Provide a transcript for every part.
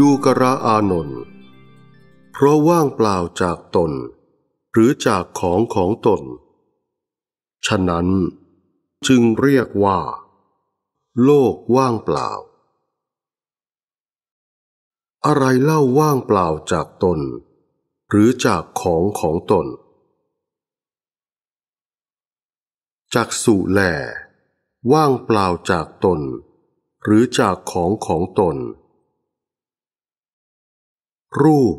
ดูกระอานนท์เพราะว่างเปล่าจากตนหรือจากของของตน ฉะนั้นจึงเรียกว่า โลกว่างเปล่า อะไรเล่าว่างเปล่าจากตนหรือจากของของตน จากสุแหลว่างเปล่าจากตนหรือจากของของตนรูป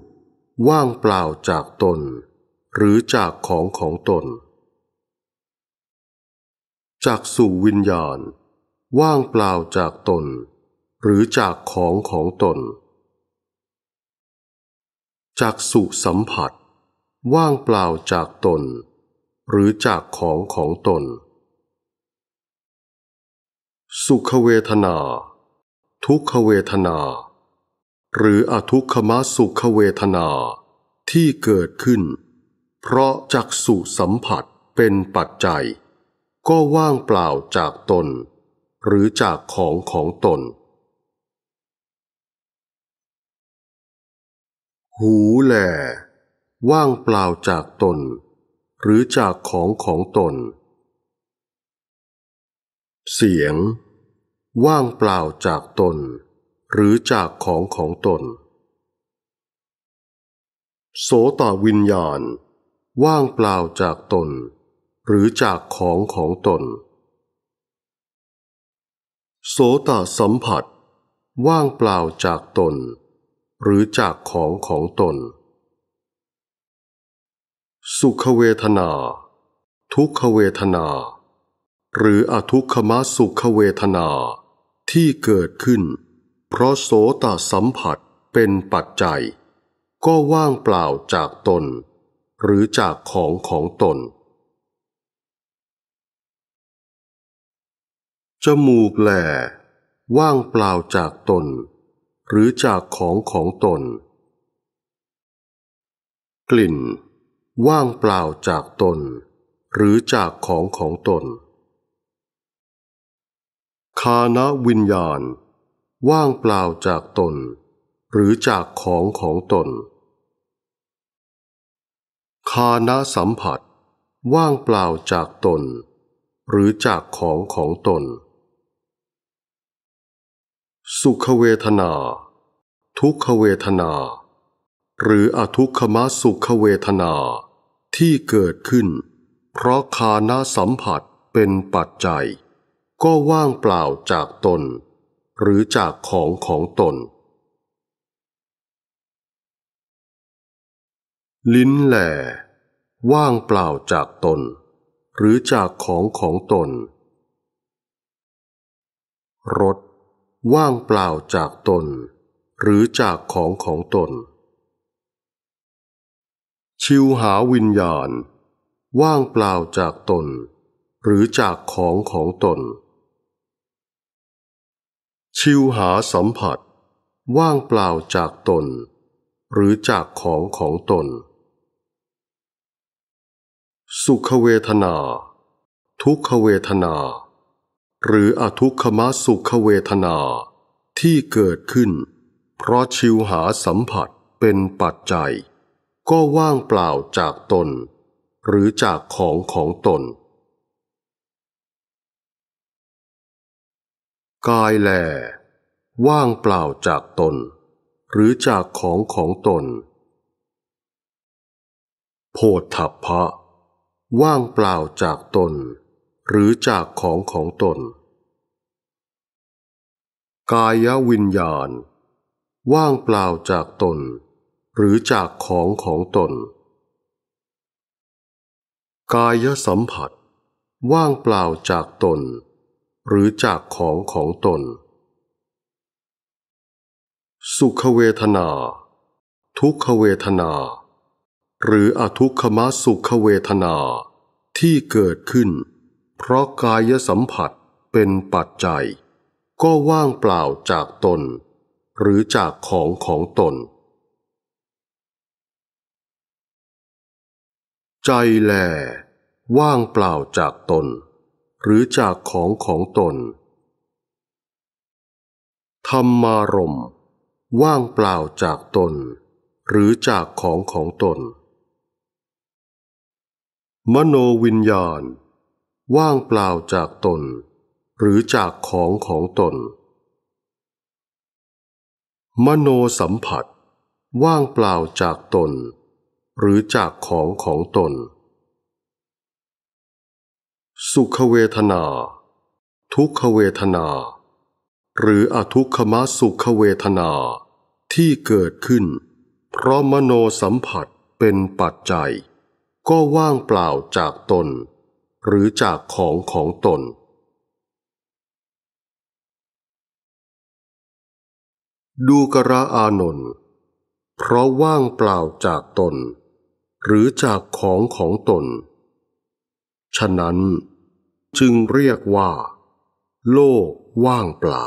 ว่างเปล่าจากตน หรือจากของของตน จากสู่วิญญาณ ว่างเปล่าจากตน หรือจากของของตน จากสู่สัมผัส ว่างเปล่าจากตน หรือจากของของตน สุขเวทนา ทุกขเวทนาหรืออทุกขมสุขเวทนาที่เกิดขึ้น เพราะจักสุสัมผัสเป็นปัจจัย ก็ว่างเปล่าจากตน หรือจากของของตน หูแหลว่างเปล่าจากตน หรือจากของของตน เสียงว่างเปล่าจากตนหรือจากของของตน โสตวิญญาณว่างเปล่าจากตน หรือจากของของตน โสตสัมผัส ว่างเปล่าจากตน หรือจากของของตน สุขเวทนา ทุกขเวทนา หรืออทุกขมสุขเวทนาที่เกิดขึ้นเพราะโสตสัมผัสเป็นปัจจัยก็ว่างเปล่าจากตนหรือจากของของตนจมูกแหล่ว่างเปล่าจากตนหรือจากของของตน กลิ่นว่างเปล่าจากตนหรือจากของของตน คานวิญญาณว่างเปล่าจากตน หรือจากของของตน คานะสัมผัสว่างเปล่าจากตน หรือจากของของตน สุขเวทนา ทุกขเวทนา หรืออทุกขมสุขเวทนาที่เกิดขึ้น เพราะคานะสัมผัสเป็นปัจจัย ก็ว่างเปล่าจากตนหรือจากของของตน ลิ้นแหล่ว่างเปล่าจากตน หรือจากของของตน รถ ว่างเปล่าจากตน หรือจากของของตน ชิวหาวิญญาณ ว่างเปล่าจากตน หรือจากของของตนชิวหาสัมผัสว่างเปล่าจากตน หรือจากของของตน สุขเวทนา ทุกขเวทนา หรืออทุกขมสุขเวทนาที่เกิดขึ้น เพราะชิวหาสัมผัสเป็นปัจจัย ก็ว่างเปล่าจากตน หรือจากของของตนกายแหลว่างเปล่าจากตน หรือจากของของตน โพธัพพะว่างเปล่าจากตน หรือจากของของตน กายวิญญาณ ว่างเปล่าจากตน หรือจากของของตน กายสัมผัส ว่างเปล่าจากตนหรือจากของของตน สุขเวทนา ทุกขเวทนา หรืออทุกขมสุขเวทนาที่เกิดขึ้น เพราะกายสัมผัสเป็นปัจจัย ก็ว่างเปล่าจากตน หรือจากของของตน ใจแหลว่างเปล่าจากตนหรือจากของของตน ธรรมารม ว่างเปล่าจากตน หรือจากของของตน มโนวิญญาณ ว่างเปล่าจากตน หรือจากของของตน มโนสัมผัส ว่างเปล่าจากตน หรือจากของของตนสุขเวทนา ทุกขเวทนา หรืออทุกขมสุขเวทนาที่เกิดขึ้น เพราะมโนสัมผัสเป็นปัจจัย ก็ว่างเปล่าจากตน หรือจากของของตน ดูกระอานนท์เพราะว่างเปล่าจากตน หรือจากของของตนฉะนั้น จึงเรียกว่าโลกว่างเปล่า